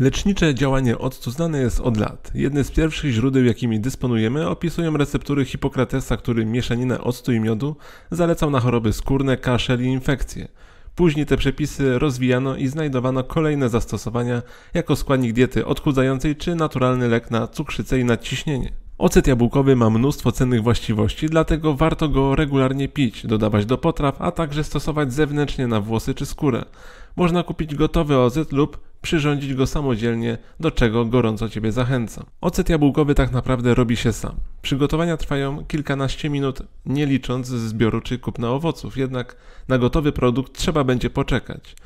Lecznicze działanie octu znane jest od lat. Jedne z pierwszych źródeł, jakimi dysponujemy, opisują receptury Hipokratesa, który mieszaninę octu i miodu zalecał na choroby skórne, kaszel i infekcje. Później te przepisy rozwijano i znajdowano kolejne zastosowania jako składnik diety odchudzającej czy naturalny lek na cukrzycę i nadciśnienie. Ocet jabłkowy ma mnóstwo cennych właściwości, dlatego warto go regularnie pić, dodawać do potraw, a także stosować zewnętrznie na włosy czy skórę. Można kupić gotowy ocet lub przyrządzić go samodzielnie, do czego gorąco Ciebie zachęcam. Ocet jabłkowy tak naprawdę robi się sam. Przygotowania trwają kilkanaście minut, nie licząc zbioru czy kupna owoców, jednak na gotowy produkt trzeba będzie poczekać.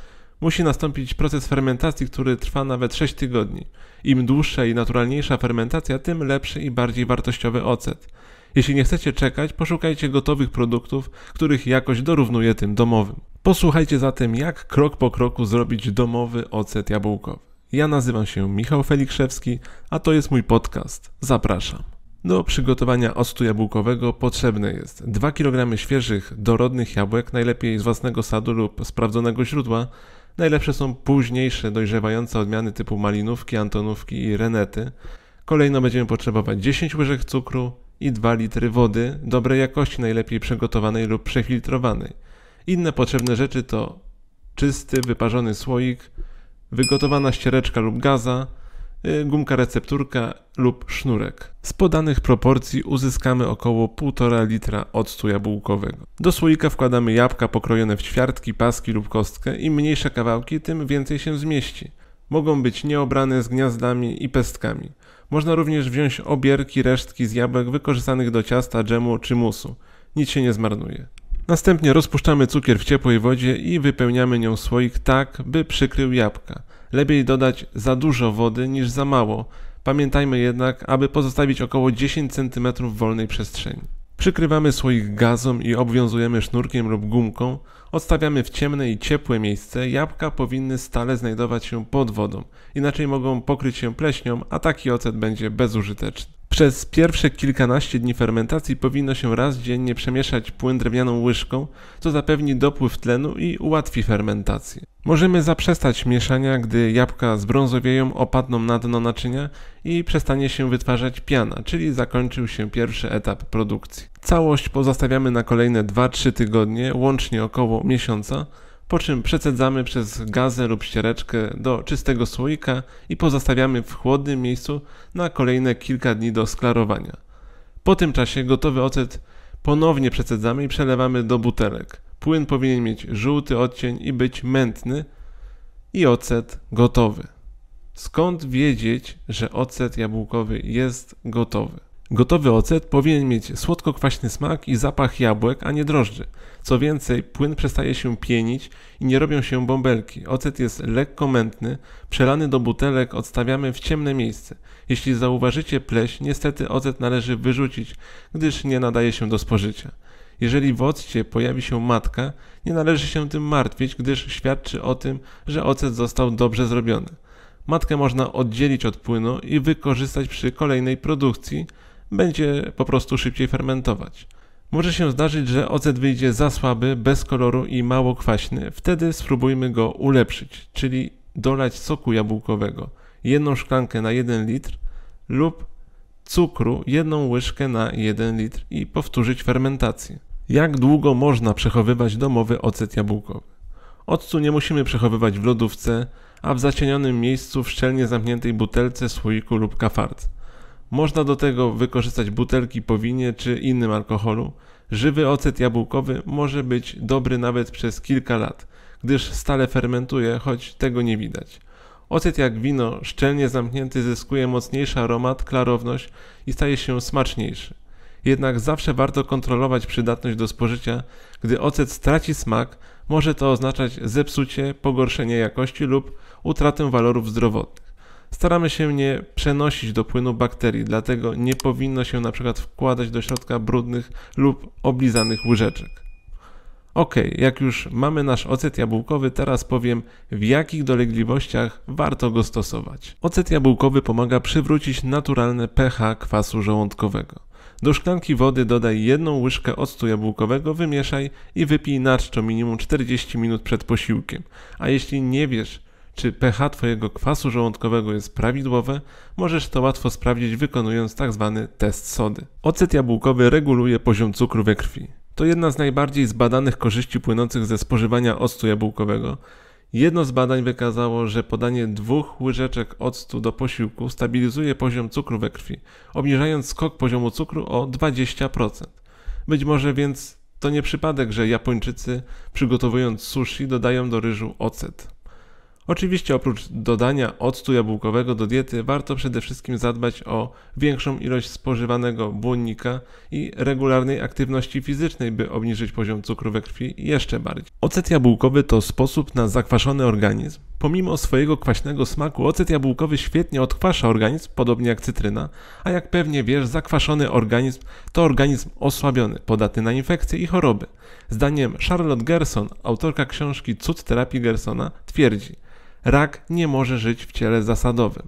Musi nastąpić proces fermentacji, który trwa nawet 6 tygodni. Im dłuższa i naturalniejsza fermentacja, tym lepszy i bardziej wartościowy ocet. Jeśli nie chcecie czekać, poszukajcie gotowych produktów, których jakość dorównuje tym domowym. Posłuchajcie zatem, jak krok po kroku zrobić domowy ocet jabłkowy. Ja nazywam się Michał Felikszewski, a to jest mój podcast. Zapraszam. Do przygotowania octu jabłkowego potrzebne jest 2 kg świeżych, dorodnych jabłek, najlepiej z własnego sadu lub sprawdzonego źródła. Najlepsze są późniejsze, dojrzewające odmiany typu malinówki, antonówki i renety. Kolejno będziemy potrzebować 10 łyżek cukru i 2 litry wody, dobrej jakości, najlepiej przygotowanej lub przefiltrowanej. Inne potrzebne rzeczy to czysty, wyparzony słoik, wygotowana ściereczka lub gaza, y, gumka recepturka lub sznurek. Z podanych proporcji uzyskamy około 1,5 litra octu jabłkowego. Do słoika wkładamy jabłka pokrojone w ćwiartki, paski lub kostkę. Im mniejsze kawałki, tym więcej się zmieści. Mogą być nieobrane z gniazdami i pestkami. Można również wziąć obierki, resztki z jabłek wykorzystanych do ciasta, dżemu czy musu. Nic się nie zmarnuje. Następnie rozpuszczamy cukier w ciepłej wodzie i wypełniamy nią słoik tak, by przykrył jabłka. Lepiej dodać za dużo wody niż za mało. Pamiętajmy jednak, aby pozostawić około 10 cm wolnej przestrzeni. Przykrywamy słoik gazą i obwiązujemy sznurkiem lub gumką. Odstawiamy w ciemne i ciepłe miejsce. Jabłka powinny stale znajdować się pod wodą, inaczej mogą pokryć się pleśnią, a taki ocet będzie bezużyteczny. Przez pierwsze kilkanaście dni fermentacji powinno się raz dziennie przemieszać płyn drewnianą łyżką, co zapewni dopływ tlenu i ułatwi fermentację. Możemy zaprzestać mieszania, gdy jabłka zbrązowieją, opadną na dno naczynia i przestanie się wytwarzać piana, czyli zakończył się pierwszy etap produkcji. Całość pozostawiamy na kolejne 2-3 tygodnie, łącznie około miesiąca, po czym przecedzamy przez gazę lub ściereczkę do czystego słoika i pozostawiamy w chłodnym miejscu na kolejne kilka dni do sklarowania. Po tym czasie gotowy ocet ponownie przecedzamy i przelewamy do butelek. Płyn powinien mieć żółty odcień i być mętny i ocet gotowy. Skąd wiedzieć, że ocet jabłkowy jest gotowy? Gotowy ocet powinien mieć słodko-kwaśny smak i zapach jabłek, a nie drożdży. Co więcej, płyn przestaje się pienić i nie robią się bąbelki. Ocet jest lekko mętny, przelany do butelek odstawiamy w ciemne miejsce. Jeśli zauważycie pleś, niestety ocet należy wyrzucić, gdyż nie nadaje się do spożycia. Jeżeli w occie pojawi się matka, nie należy się tym martwić, gdyż świadczy o tym, że ocet został dobrze zrobiony. Matkę można oddzielić od płynu i wykorzystać przy kolejnej produkcji – będzie po prostu szybciej fermentować. Może się zdarzyć, że ocet wyjdzie za słaby, bez koloru i mało kwaśny. Wtedy spróbujmy go ulepszyć, czyli dolać soku jabłkowego, jedną szklankę na 1 litr lub cukru, jedną łyżkę na 1 litr i powtórzyć fermentację. Jak długo można przechowywać domowy ocet jabłkowy? Octu nie musimy przechowywać w lodówce, a w zacienionym miejscu w szczelnie zamkniętej butelce, słoiku lub kafarce. Można do tego wykorzystać butelki po winie czy innym alkoholu. Żywy ocet jabłkowy może być dobry nawet przez kilka lat, gdyż stale fermentuje, choć tego nie widać. Ocet jak wino, szczelnie zamknięty, zyskuje mocniejszy aromat, klarowność i staje się smaczniejszy. Jednak zawsze warto kontrolować przydatność do spożycia. Gdy ocet straci smak, może to oznaczać zepsucie, pogorszenie jakości lub utratę walorów zdrowotnych staramy się nie przenosić do płynu bakterii, dlatego nie powinno się na przykład wkładać do środka brudnych lub oblizanych łyżeczek. Ok, jak już mamy nasz ocet jabłkowy, teraz powiem w jakich dolegliwościach warto go stosować. Ocet jabłkowy pomaga przywrócić naturalne pH kwasu żołądkowego. Do szklanki wody dodaj jedną łyżkę octu jabłkowego, wymieszaj i wypij naczczo minimum 40 minut przed posiłkiem. A jeśli nie wiesz, czy pH Twojego kwasu żołądkowego jest prawidłowe, możesz to łatwo sprawdzić wykonując tzw. Tak test sody. Ocet jabłkowy reguluje poziom cukru we krwi. To jedna z najbardziej zbadanych korzyści płynących ze spożywania octu jabłkowego. Jedno z badań wykazało, że podanie dwóch łyżeczek octu do posiłku stabilizuje poziom cukru we krwi, obniżając skok poziomu cukru o 20%. Być może więc to nie przypadek, że Japończycy, przygotowując sushi, dodają do ryżu ocet. Oczywiście oprócz dodania octu jabłkowego do diety warto przede wszystkim zadbać o większą ilość spożywanego błonnika i regularnej aktywności fizycznej, by obniżyć poziom cukru we krwi jeszcze bardziej. Ocet jabłkowy to sposób na zakwaszony organizm. Pomimo swojego kwaśnego smaku, ocet jabłkowy świetnie odkwasza organizm, podobnie jak cytryna, a jak pewnie wiesz, zakwaszony organizm to organizm osłabiony, podatny na infekcje i choroby. Zdaniem Charlotte Gerson, autorka książki Cud terapii Gersona, twierdzi, rak nie może żyć w ciele zasadowym.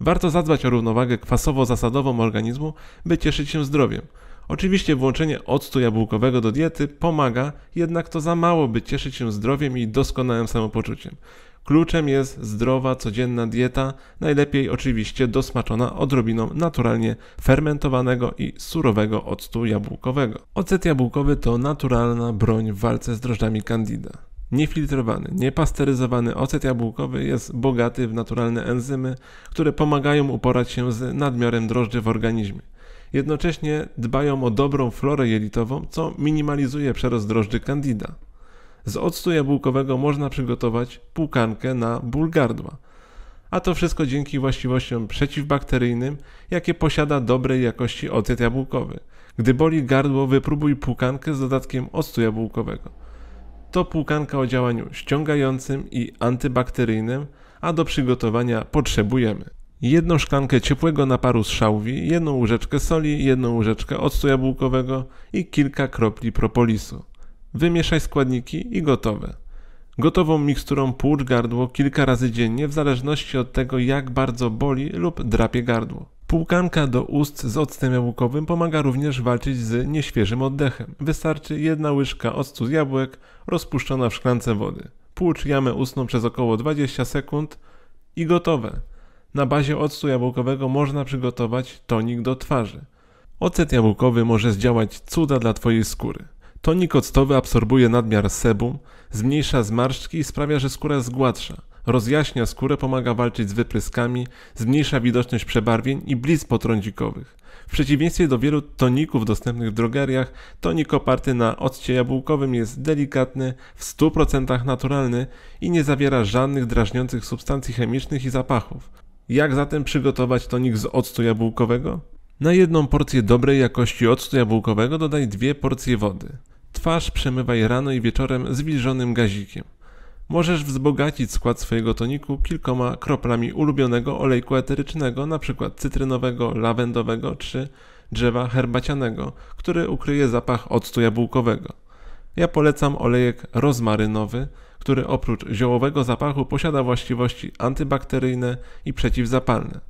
Warto zadbać o równowagę kwasowo-zasadową organizmu, by cieszyć się zdrowiem. Oczywiście włączenie octu jabłkowego do diety pomaga, jednak to za mało, by cieszyć się zdrowiem i doskonałym samopoczuciem. Kluczem jest zdrowa, codzienna dieta, najlepiej oczywiście dosmaczona odrobiną naturalnie fermentowanego i surowego octu jabłkowego. Ocet jabłkowy to naturalna broń w walce z drożdżami candida. Niefiltrowany, niepasteryzowany ocet jabłkowy jest bogaty w naturalne enzymy, które pomagają uporać się z nadmiarem drożdży w organizmie. Jednocześnie dbają o dobrą florę jelitową, co minimalizuje przerost drożdży candida. Z octu jabłkowego można przygotować płukankę na ból gardła. A to wszystko dzięki właściwościom przeciwbakteryjnym, jakie posiada dobrej jakości ocet jabłkowy. Gdy boli gardło, wypróbuj płukankę z dodatkiem octu jabłkowego to płukanka o działaniu ściągającym i antybakteryjnym, a do przygotowania potrzebujemy jedną szklankę ciepłego naparu z szałwi, jedną łyżeczkę soli, jedną łyżeczkę octu jabłkowego i kilka kropli propolisu. Wymieszaj składniki i gotowe. Gotową miksturą płucz gardło kilka razy dziennie w zależności od tego jak bardzo boli lub drapie gardło. Półkanka do ust z octem jabłkowym pomaga również walczyć z nieświeżym oddechem. Wystarczy jedna łyżka octu z jabłek rozpuszczona w szklance wody. Płucz jamę ustną przez około 20 sekund i gotowe. Na bazie octu jabłkowego można przygotować tonik do twarzy. Ocet jabłkowy może zdziałać cuda dla Twojej skóry. Tonik octowy absorbuje nadmiar sebum, zmniejsza zmarszczki i sprawia, że skóra jest gładsza. Rozjaśnia skórę, pomaga walczyć z wypryskami, zmniejsza widoczność przebarwień i blizn potrądzikowych. W przeciwieństwie do wielu toników dostępnych w drogeriach, tonik oparty na occie jabłkowym jest delikatny, w 100% naturalny i nie zawiera żadnych drażniących substancji chemicznych i zapachów. Jak zatem przygotować tonik z octu jabłkowego? Na jedną porcję dobrej jakości octu jabłkowego dodaj dwie porcje wody. Twarz przemywaj rano i wieczorem zwilżonym gazikiem możesz wzbogacić skład swojego toniku kilkoma kroplami ulubionego olejku eterycznego, np. cytrynowego, lawendowego czy drzewa herbacianego, który ukryje zapach octu jabłkowego. Ja polecam olejek rozmarynowy, który oprócz ziołowego zapachu posiada właściwości antybakteryjne i przeciwzapalne.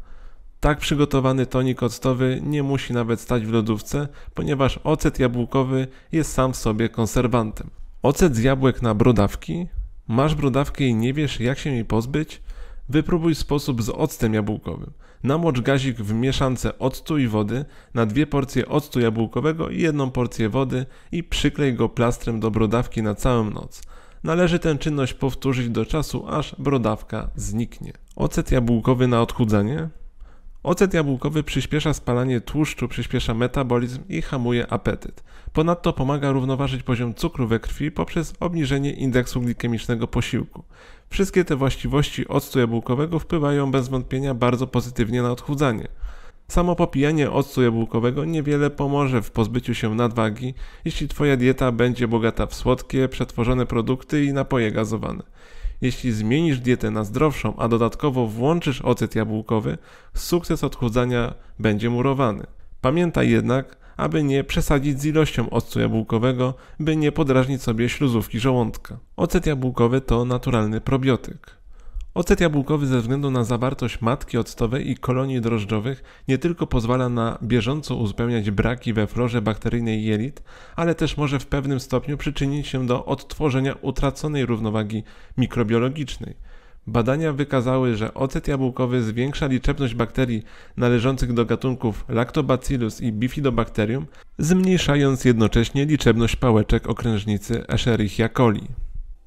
Tak przygotowany tonik octowy nie musi nawet stać w lodówce, ponieważ ocet jabłkowy jest sam w sobie konserwantem. Ocet z jabłek na brodawki Masz brodawkę i nie wiesz, jak się jej pozbyć? Wypróbuj sposób z octem jabłkowym. Namocz gazik w mieszance octu i wody na dwie porcje octu jabłkowego i jedną porcję wody i przyklej go plastrem do brodawki na całą noc. Należy tę czynność powtórzyć do czasu, aż brodawka zniknie. Ocet jabłkowy na odchudzanie Ocet jabłkowy przyspiesza spalanie tłuszczu, przyspiesza metabolizm i hamuje apetyt. Ponadto pomaga równoważyć poziom cukru we krwi poprzez obniżenie indeksu glikemicznego posiłku. Wszystkie te właściwości octu jabłkowego wpływają bez wątpienia bardzo pozytywnie na odchudzanie. Samo popijanie octu jabłkowego niewiele pomoże w pozbyciu się nadwagi, jeśli Twoja dieta będzie bogata w słodkie, przetworzone produkty i napoje gazowane. Jeśli zmienisz dietę na zdrowszą, a dodatkowo włączysz ocet jabłkowy, sukces odchudzania będzie murowany. Pamiętaj jednak, aby nie przesadzić z ilością octu jabłkowego, by nie podrażnić sobie śluzówki żołądka. Ocet jabłkowy to naturalny probiotyk. Ocet jabłkowy ze względu na zawartość matki octowej i kolonii drożdżowych nie tylko pozwala na bieżąco uzupełniać braki we florze bakteryjnej jelit, ale też może w pewnym stopniu przyczynić się do odtworzenia utraconej równowagi mikrobiologicznej. Badania wykazały, że ocet jabłkowy zwiększa liczebność bakterii należących do gatunków Lactobacillus i Bifidobacterium, zmniejszając jednocześnie liczebność pałeczek okrężnicy Escherichia coli.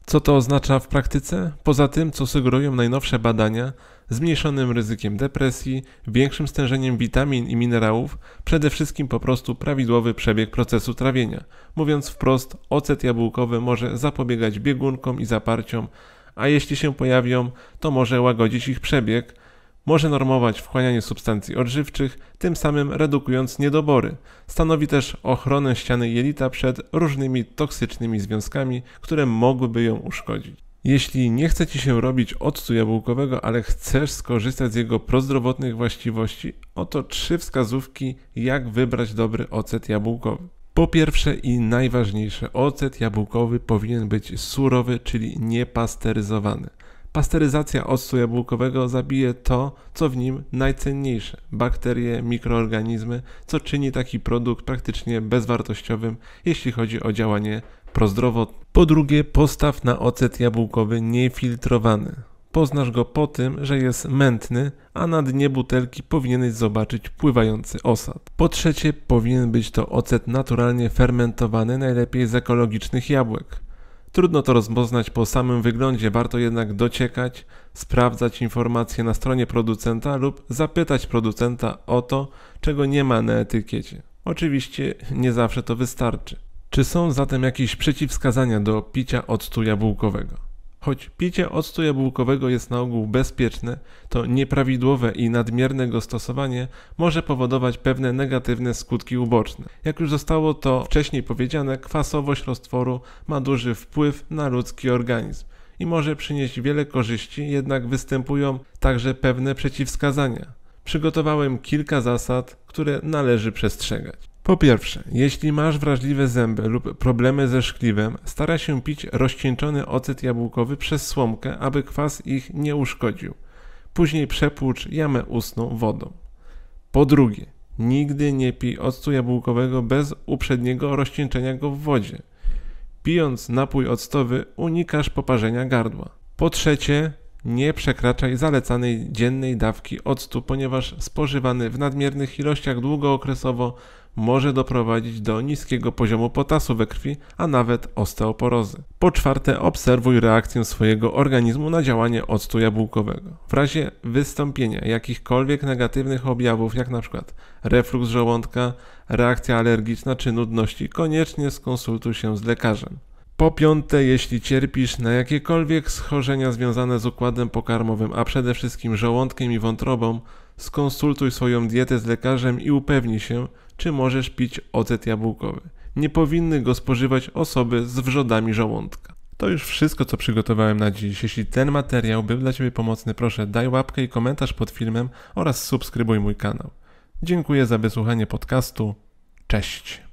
Co to oznacza w praktyce? Poza tym, co sugerują najnowsze badania, zmniejszonym ryzykiem depresji, większym stężeniem witamin i minerałów, przede wszystkim po prostu prawidłowy przebieg procesu trawienia. Mówiąc wprost, ocet jabłkowy może zapobiegać biegunkom i zaparciom, a jeśli się pojawią, to może łagodzić ich przebieg, może normować wchłanianie substancji odżywczych, tym samym redukując niedobory. Stanowi też ochronę ściany jelita przed różnymi toksycznymi związkami, które mogłyby ją uszkodzić. Jeśli nie chce Ci się robić octu jabłkowego, ale chcesz skorzystać z jego prozdrowotnych właściwości, oto trzy wskazówki, jak wybrać dobry ocet jabłkowy. Po pierwsze i najważniejsze, ocet jabłkowy powinien być surowy, czyli niepasteryzowany. Pasteryzacja octu jabłkowego zabije to, co w nim najcenniejsze bakterie, mikroorganizmy, co czyni taki produkt praktycznie bezwartościowym, jeśli chodzi o działanie prozdrowotne. Po drugie, postaw na ocet jabłkowy niefiltrowany. Poznasz go po tym, że jest mętny, a na dnie butelki powinieneś zobaczyć pływający osad. Po trzecie, powinien być to ocet naturalnie fermentowany, najlepiej z ekologicznych jabłek. Trudno to rozpoznać po samym wyglądzie, warto jednak dociekać, sprawdzać informacje na stronie producenta lub zapytać producenta o to, czego nie ma na etykiecie. Oczywiście nie zawsze to wystarczy. Czy są zatem jakieś przeciwwskazania do picia octu jabłkowego? Choć picie octu jabłkowego jest na ogół bezpieczne, to nieprawidłowe i nadmierne go stosowanie może powodować pewne negatywne skutki uboczne. Jak już zostało to wcześniej powiedziane, kwasowość roztworu ma duży wpływ na ludzki organizm i może przynieść wiele korzyści, jednak występują także pewne przeciwwskazania. Przygotowałem kilka zasad, które należy przestrzegać. Po pierwsze, jeśli masz wrażliwe zęby lub problemy ze szkliwem, stara się pić rozcieńczony ocet jabłkowy przez słomkę, aby kwas ich nie uszkodził. Później przepłucz jamę ustną wodą. Po drugie, nigdy nie pij octu jabłkowego bez uprzedniego rozcieńczenia go w wodzie. Pijąc napój octowy, unikasz poparzenia gardła. Po trzecie, nie przekraczaj zalecanej dziennej dawki octu, ponieważ spożywany w nadmiernych ilościach długookresowo może doprowadzić do niskiego poziomu potasu we krwi, a nawet osteoporozy. Po czwarte, obserwuj reakcję swojego organizmu na działanie octu jabłkowego. W razie wystąpienia jakichkolwiek negatywnych objawów, jak np. reflux żołądka, reakcja alergiczna czy nudności, koniecznie skonsultuj się z lekarzem. Po piąte, jeśli cierpisz na jakiekolwiek schorzenia związane z układem pokarmowym, a przede wszystkim żołądkiem i wątrobą, skonsultuj swoją dietę z lekarzem i upewnij się, czy możesz pić ocet jabłkowy. Nie powinny go spożywać osoby z wrzodami żołądka. To już wszystko, co przygotowałem na dziś. Jeśli ten materiał był dla Ciebie pomocny, proszę daj łapkę i komentarz pod filmem oraz subskrybuj mój kanał. Dziękuję za wysłuchanie podcastu. Cześć!